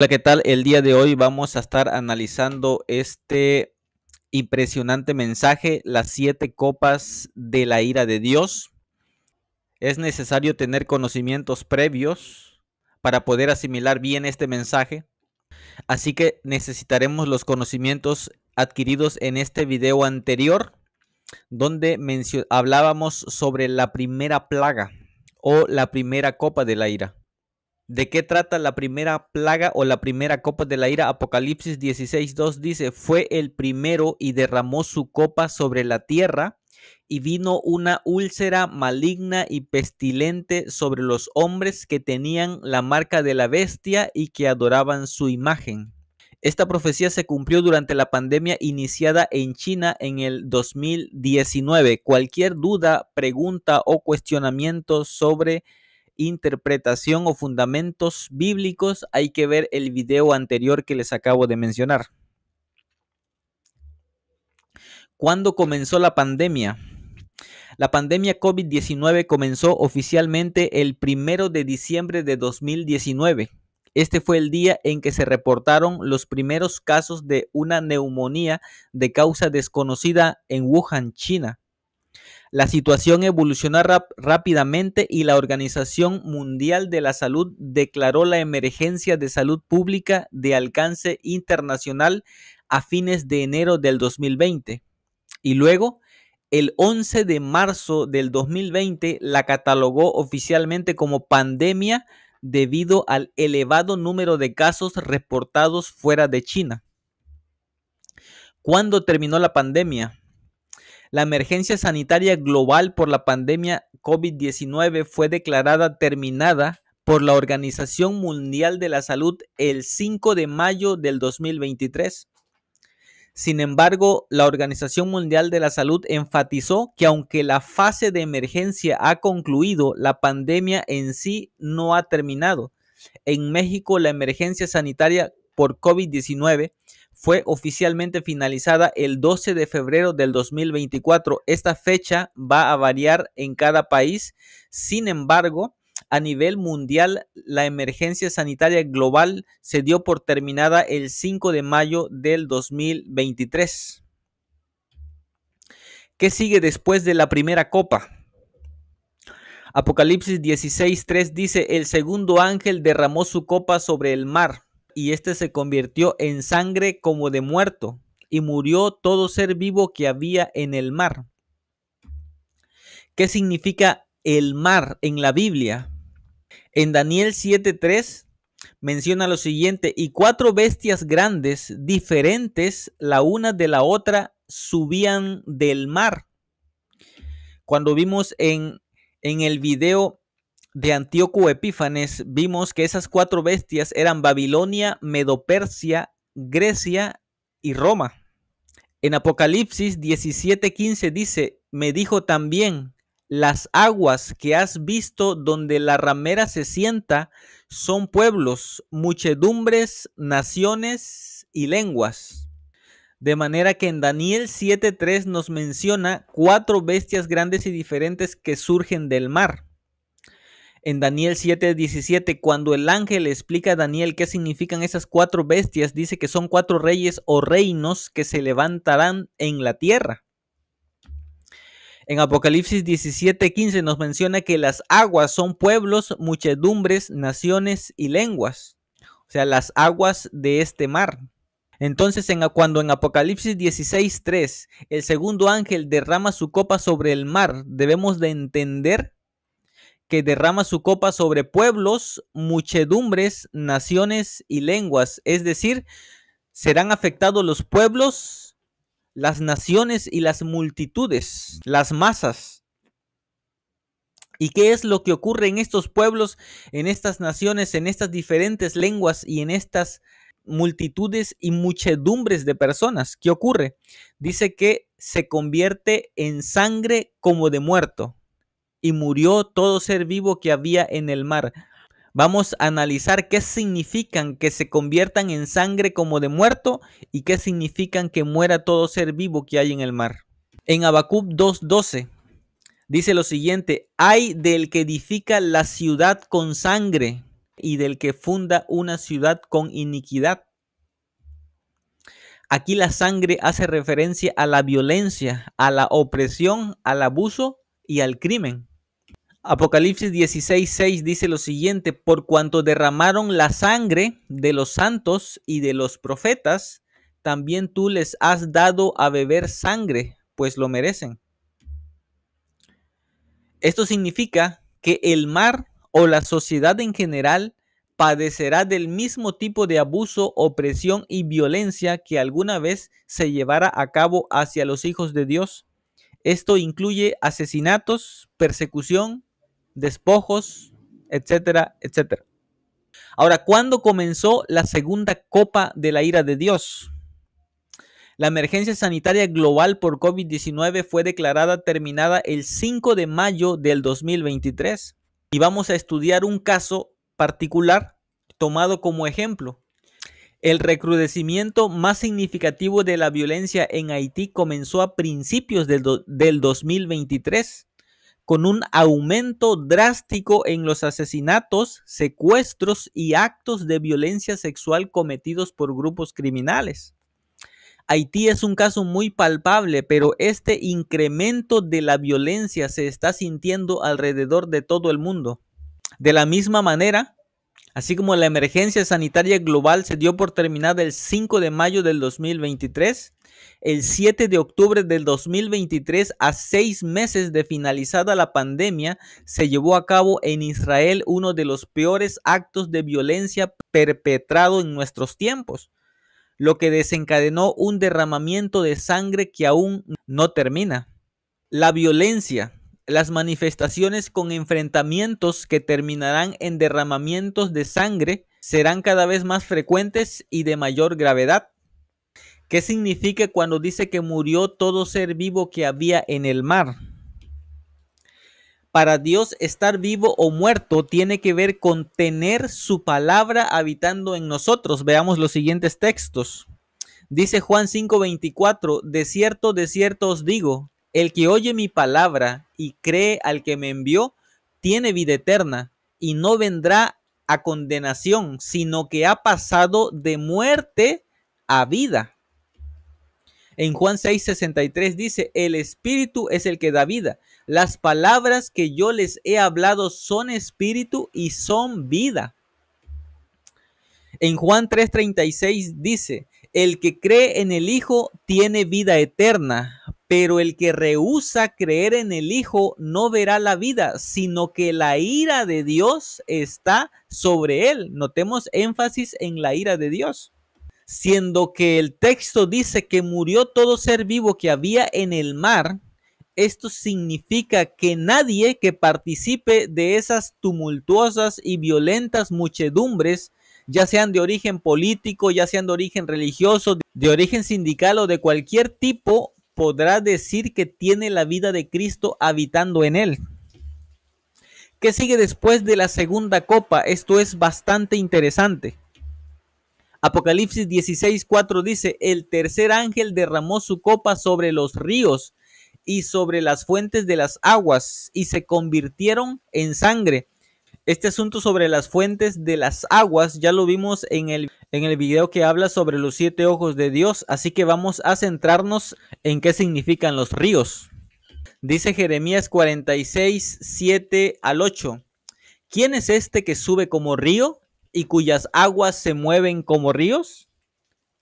Hola, ¿qué tal? El día de hoy vamos a estar analizando este impresionante mensaje, las siete copas de la ira de Dios. Es necesario tener conocimientos previos para poder asimilar bien este mensaje. Así que necesitaremos los conocimientos adquiridos en este video anterior, donde hablábamos sobre la primera plaga o la primera copa de la ira. ¿De qué trata la primera plaga o la primera copa de la ira? Apocalipsis 16.2 dice, fue el primero y derramó su copa sobre la tierra y vino una úlcera maligna y pestilente sobre los hombres que tenían la marca de la bestia y que adoraban su imagen. Esta profecía se cumplió durante la pandemia iniciada en China en el 2019. Cualquier duda, pregunta o cuestionamiento sobre interpretación o fundamentos bíblicos, hay que ver el video anterior que les acabo de mencionar. ¿Cuándo comenzó la pandemia? La pandemia COVID-19 comenzó oficialmente el primero de diciembre de 2019. Este fue el día en que se reportaron los primeros casos de una neumonía de causa desconocida en Wuhan, China. La situación evolucionó rápidamente y la Organización Mundial de la Salud declaró la emergencia de salud pública de alcance internacional a fines de enero del 2020. Y luego, el 11 de marzo del 2020, la catalogó oficialmente como pandemia debido al elevado número de casos reportados fuera de China. ¿Cuándo terminó la pandemia? La emergencia sanitaria global por la pandemia COVID-19 fue declarada terminada por la Organización Mundial de la Salud el 5 de mayo del 2023. Sin embargo, la Organización Mundial de la Salud enfatizó que aunque la fase de emergencia ha concluido, la pandemia en sí no ha terminado. En México, la emergencia sanitaria por COVID-19 fue oficialmente finalizada el 12 de febrero del 2024. Esta fecha va a variar en cada país. Sin embargo, a nivel mundial, la emergencia sanitaria global se dio por terminada el 5 de mayo del 2023. ¿Qué sigue después de la primera copa? Apocalipsis 16.3 dice, el segundo ángel derramó su copa sobre el mar y este se convirtió en sangre como de muerto, y murió todo ser vivo que había en el mar. ¿Qué significa el mar en la Biblia? En Daniel 7:3 menciona lo siguiente, y cuatro bestias grandes, diferentes la una de la otra, subían del mar. Cuando vimos en, en el video de Antíoco Epífanes vimos que esas cuatro bestias eran Babilonia, Medopersia, Grecia y Roma. En Apocalipsis 17:15 dice, me dijo también, las aguas que has visto donde la ramera se sienta son pueblos, muchedumbres, naciones y lenguas. De manera que en Daniel 7:3 nos menciona cuatro bestias grandes y diferentes que surgen del mar en Daniel 7:17, cuando el ángel explica a Daniel qué significan esas cuatro bestias, dice que son cuatro reyes o reinos que se levantarán en la tierra. En Apocalipsis 17:15 nos menciona que las aguas son pueblos, muchedumbres, naciones y lenguas. O sea, las aguas de este mar. Entonces, en, cuando en Apocalipsis 16:3 el segundo ángel derrama su copa sobre el mar, debemos de entender que derrama su copa sobre pueblos, muchedumbres, naciones y lenguas. Es decir, serán afectados los pueblos, las naciones y las multitudes, las masas. ¿Y qué es lo que ocurre en estos pueblos, en estas naciones, en estas diferentes lenguas y en estas multitudes y muchedumbres de personas? ¿Qué ocurre? Dice que se convierte en sangre como de muerto y murió todo ser vivo que había en el mar. Vamos a analizar qué significan que se conviertan en sangre como de muerto y qué significan que muera todo ser vivo que hay en el mar. En Habacuc 2.12 dice lo siguiente, hay del que edifica la ciudad con sangre y del que funda una ciudad con iniquidad. Aquí la sangre hace referencia a la violencia, a la opresión, al abuso y al crimen. Apocalipsis 16:6 dice lo siguiente, por cuanto derramaron la sangre de los santos y de los profetas, también tú les has dado a beber sangre, pues lo merecen. Esto significa que el mar o la sociedad en general padecerá del mismo tipo de abuso, opresión y violencia que alguna vez se llevara a cabo hacia los hijos de Dios. Esto incluye asesinatos, persecución, despojos, etcétera, etcétera. Ahora, ¿cuándo comenzó la segunda copa de la ira de Dios? La emergencia sanitaria global por COVID-19 fue declarada terminada el 5 de mayo del 2023 y vamos a estudiar un caso particular tomado como ejemplo. El recrudecimiento más significativo de la violencia en Haití comenzó a principios del, 2023 con un aumento drástico en los asesinatos, secuestros y actos de violencia sexual cometidos por grupos criminales. Haití es un caso muy palpable, pero este incremento de la violencia se está sintiendo alrededor de todo el mundo. De la misma manera, así como la emergencia sanitaria global se dio por terminada el 5 de mayo del 2023, el 7 de octubre del 2023, a seis meses de finalizada la pandemia, se llevó a cabo en Israel uno de los peores actos de violencia perpetrado en nuestros tiempos, lo que desencadenó un derramamiento de sangre que aún no termina. La violencia, las manifestaciones con enfrentamientos que terminarán en derramamientos de sangre serán cada vez más frecuentes y de mayor gravedad. ¿Qué significa cuando dice que murió todo ser vivo que había en el mar? Para Dios estar vivo o muerto tiene que ver con tener su palabra habitando en nosotros. Veamos los siguientes textos. Dice Juan 5:24, de cierto, de cierto os digo, el que oye mi palabra y cree al que me envió, tiene vida eterna y no vendrá a condenación, sino que ha pasado de muerte a vida. En Juan 6:63 dice, el espíritu es el que da vida. Las palabras que yo les he hablado son espíritu y son vida. En Juan 3:36 dice, el que cree en el Hijo tiene vida eterna, pero el que rehúsa creer en el Hijo no verá la vida, sino que la ira de Dios está sobre él. Notemos énfasis en la ira de Dios siendo que el texto dice que murió todo ser vivo que había en el mar, esto significa que nadie que participe de esas tumultuosas y violentas muchedumbres, ya sean de origen político, ya sean de origen religioso, de origen sindical o de cualquier tipo, podrá decir que tiene la vida de Cristo habitando en él. ¿Qué sigue después de la segunda copa? Esto es bastante interesante. Apocalipsis 16, 4 dice, el tercer ángel derramó su copa sobre los ríos y sobre las fuentes de las aguas y se convirtieron en sangre. Este asunto sobre las fuentes de las aguas ya lo vimos en el, en el video que habla sobre los siete ojos de Dios, así que vamos a centrarnos en qué significan los ríos. Dice Jeremías 46, 7 al 8. ¿Quién es este que sube como río? y cuyas aguas se mueven como ríos?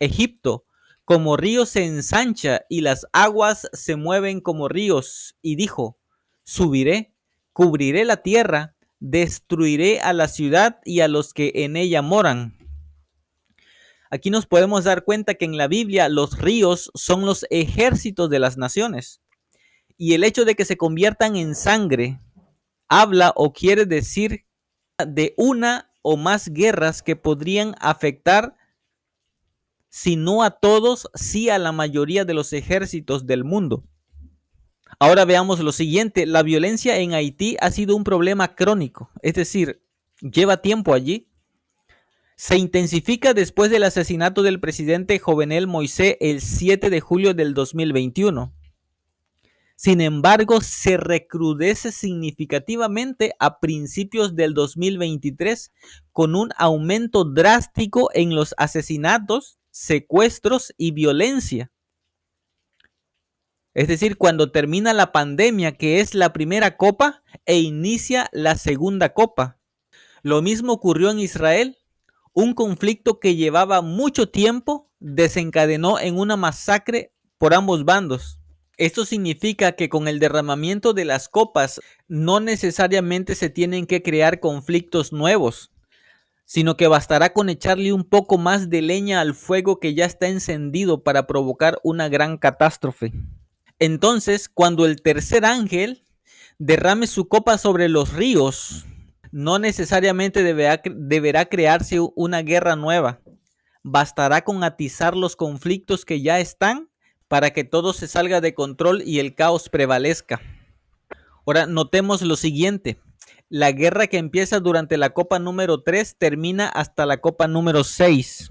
Egipto, como río se ensancha y las aguas se mueven como ríos. Y dijo, subiré, cubriré la tierra, destruiré a la ciudad y a los que en ella moran. Aquí nos podemos dar cuenta que en la Biblia los ríos son los ejércitos de las naciones. Y el hecho de que se conviertan en sangre habla o quiere decir de una o más guerras que podrían afectar, si no a todos, sí a la mayoría de los ejércitos del mundo. Ahora veamos lo siguiente, la violencia en Haití ha sido un problema crónico, es decir, lleva tiempo allí. Se intensifica después del asesinato del presidente Jovenel Moisés el 7 de julio del 2021. Sin embargo, se recrudece significativamente a principios del 2023 con un aumento drástico en los asesinatos, secuestros y violencia. Es decir, cuando termina la pandemia, que es la primera copa, e inicia la segunda copa. Lo mismo ocurrió en Israel. Un conflicto que llevaba mucho tiempo desencadenó en una masacre por ambos bandos. Esto significa que con el derramamiento de las copas no necesariamente se tienen que crear conflictos nuevos, sino que bastará con echarle un poco más de leña al fuego que ya está encendido para provocar una gran catástrofe. Entonces, cuando el tercer ángel derrame su copa sobre los ríos, no necesariamente deberá, crearse una guerra nueva. Bastará con atizar los conflictos que ya están para que todo se salga de control y el caos prevalezca. Ahora, notemos lo siguiente. La guerra que empieza durante la copa número 3 termina hasta la copa número 6.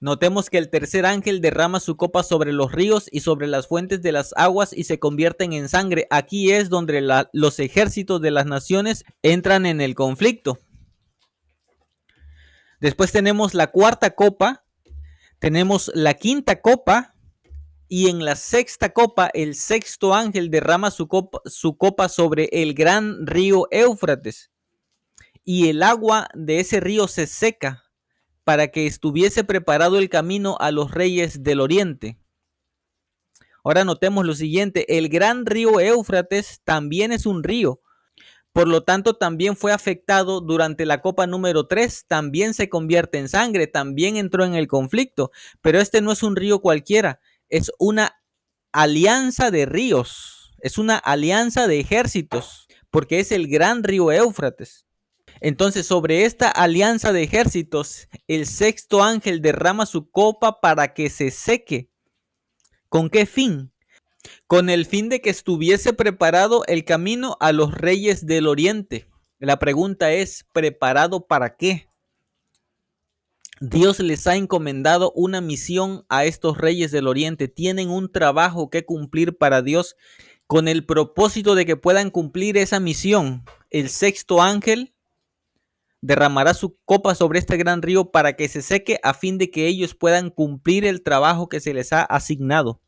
Notemos que el tercer ángel derrama su copa sobre los ríos y sobre las fuentes de las aguas y se convierten en sangre. Aquí es donde los ejércitos de las naciones entran en el conflicto. Después tenemos la cuarta copa, tenemos la quinta copa, y en la sexta copa el sexto ángel derrama su copa, sobre el gran río Éufrates y el agua de ese río se seca para que estuviese preparado el camino a los reyes del oriente. Ahora notemos lo siguiente, el gran río Éufrates también es un río, por lo tanto también fue afectado durante la copa número 3, también se convierte en sangre, también entró en el conflicto, pero este no es un río cualquiera, es una alianza de ríos, es una alianza de ejércitos, porque es el gran río Éufrates. Entonces, sobre esta alianza de ejércitos, el sexto ángel derrama su copa para que se seque. ¿Con qué fin? Con el fin de que estuviese preparado el camino a los reyes del oriente. La pregunta es, ¿preparado para qué? Dios les ha encomendado una misión a estos reyes del oriente. Tienen un trabajo que cumplir para Dios con el propósito de que puedan cumplir esa misión. El sexto ángel derramará su copa sobre este gran río para que se seque a fin de que ellos puedan cumplir el trabajo que se les ha asignado.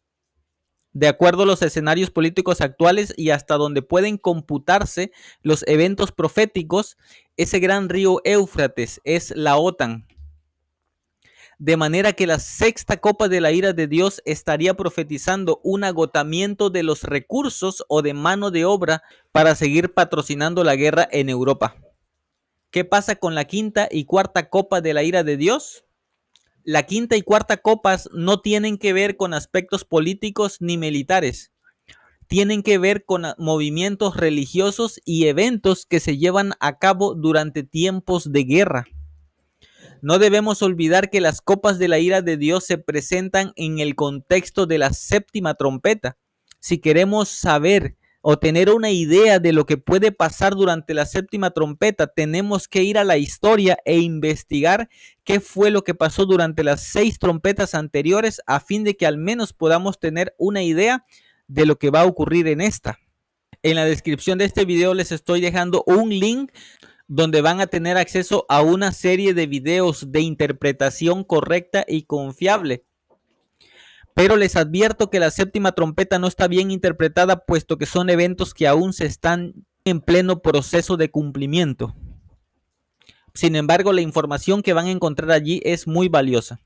De acuerdo a los escenarios políticos actuales y hasta donde pueden computarse los eventos proféticos, ese gran río Éufrates es la OTAN, de manera que la sexta copa de la ira de Dios estaría profetizando un agotamiento de los recursos o de mano de obra para seguir patrocinando la guerra en Europa. ¿Qué pasa con la quinta y cuarta copa de la ira de Dios? La quinta y cuarta copas no tienen que ver con aspectos políticos ni militares. Tienen que ver con movimientos religiosos y eventos que se llevan a cabo durante tiempos de guerra. No debemos olvidar que las copas de la ira de Dios se presentan en el contexto de la séptima trompeta. Si queremos saber o tener una idea de lo que puede pasar durante la séptima trompeta, tenemos que ir a la historia e investigar qué fue lo que pasó durante las seis trompetas anteriores a fin de que al menos podamos tener una idea de lo que va a ocurrir en esta. En la descripción de este video les estoy dejando un link donde van a tener acceso a una serie de videos de interpretación correcta y confiable. Pero les advierto que la séptima trompeta no está bien interpretada, puesto que son eventos que aún se están en pleno proceso de cumplimiento. Sin embargo, la información que van a encontrar allí es muy valiosa.